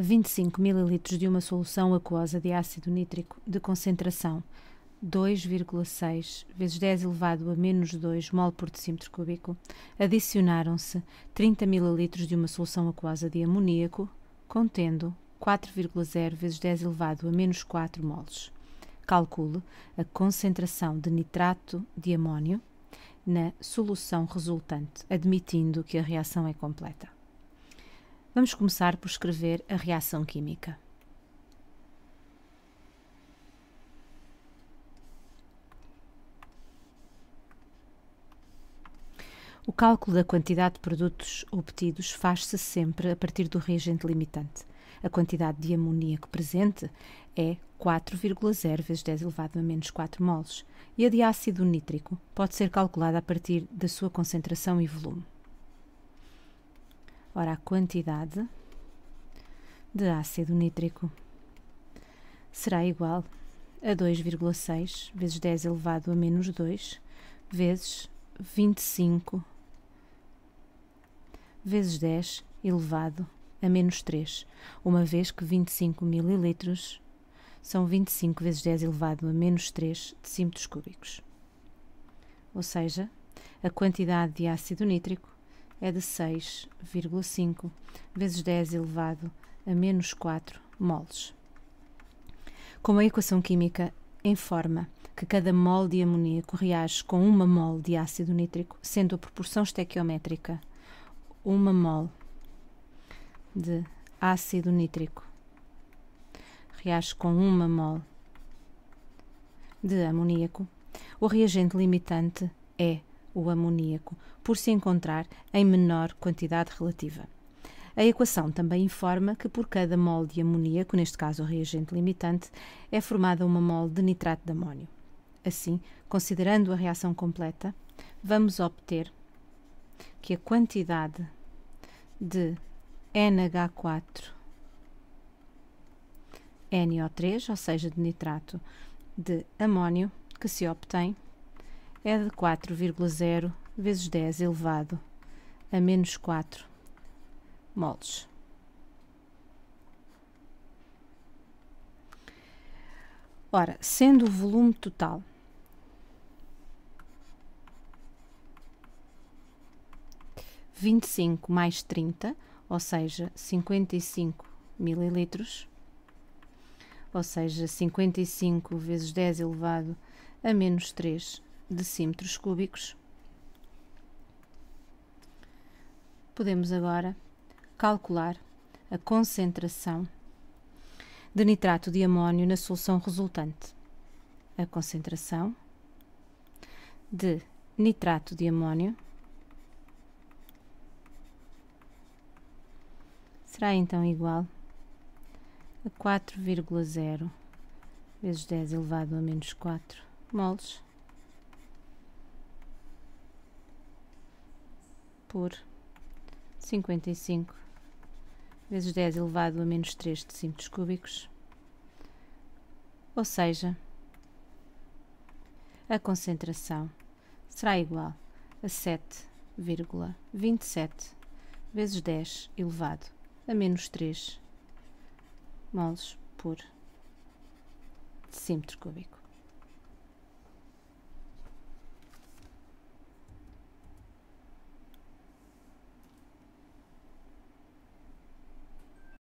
25 ml de uma solução aquosa de ácido nítrico de concentração 2,6 vezes 10 elevado a menos 2 mol por decímetro cúbico, adicionaram-se 30 ml de uma solução aquosa de amoníaco, contendo 4,0 vezes 10 elevado a menos 4 moles. Calcule a concentração de nitrato de amônio na solução resultante, admitindo que a reação é completa. Vamos começar por escrever a reação química. O cálculo da quantidade de produtos obtidos faz-se sempre a partir do reagente limitante. A quantidade de amoníaco presente é 4,0 vezes 10 elevado a menos 4 moles e a de ácido nítrico pode ser calculada a partir da sua concentração e volume. Ora, a quantidade de ácido nítrico será igual a 2,6 vezes 10 elevado a menos 2 vezes 25 vezes 10 elevado a menos 3, uma vez que 25 mililitros são 25 vezes 10 elevado a menos 3 decímetros cúbicos. Ou seja, a quantidade de ácido nítrico é de 6,5 vezes 10 elevado a menos 4 moles. Como a equação química informa que cada mol de amoníaco reage com uma mol de ácido nítrico, sendo a proporção estequiométrica uma mol de ácido nítrico reage com uma mol de amoníaco, o reagente limitante é o amoníaco, por se encontrar em menor quantidade relativa. A equação também informa que por cada mol de amoníaco, neste caso o reagente limitante, é formada uma mol de nitrato de amônio. Assim, considerando a reação completa, vamos obter que a quantidade de NH4 NO3, ou seja, de nitrato de amônio, que se obtém é de 4,0 vezes 10 elevado a menos 4 moles. Ora, sendo o volume total vinte e cinco mais trinta, ou seja, cinquenta e cinco mililitros, ou seja, cinquenta e cinco vezes dez elevado a menos três decímetros cúbicos. Podemos agora calcular a concentração de nitrato de amônio na solução resultante. A concentração de nitrato de amônio será então igual a 4,0 vezes 10 elevado a menos 4 moles por 55 vezes 10 elevado a menos 3 decímetros cúbicos, ou seja, a concentração será igual a 7,27 vezes 10 elevado a menos 3 moles por decímetro cúbico.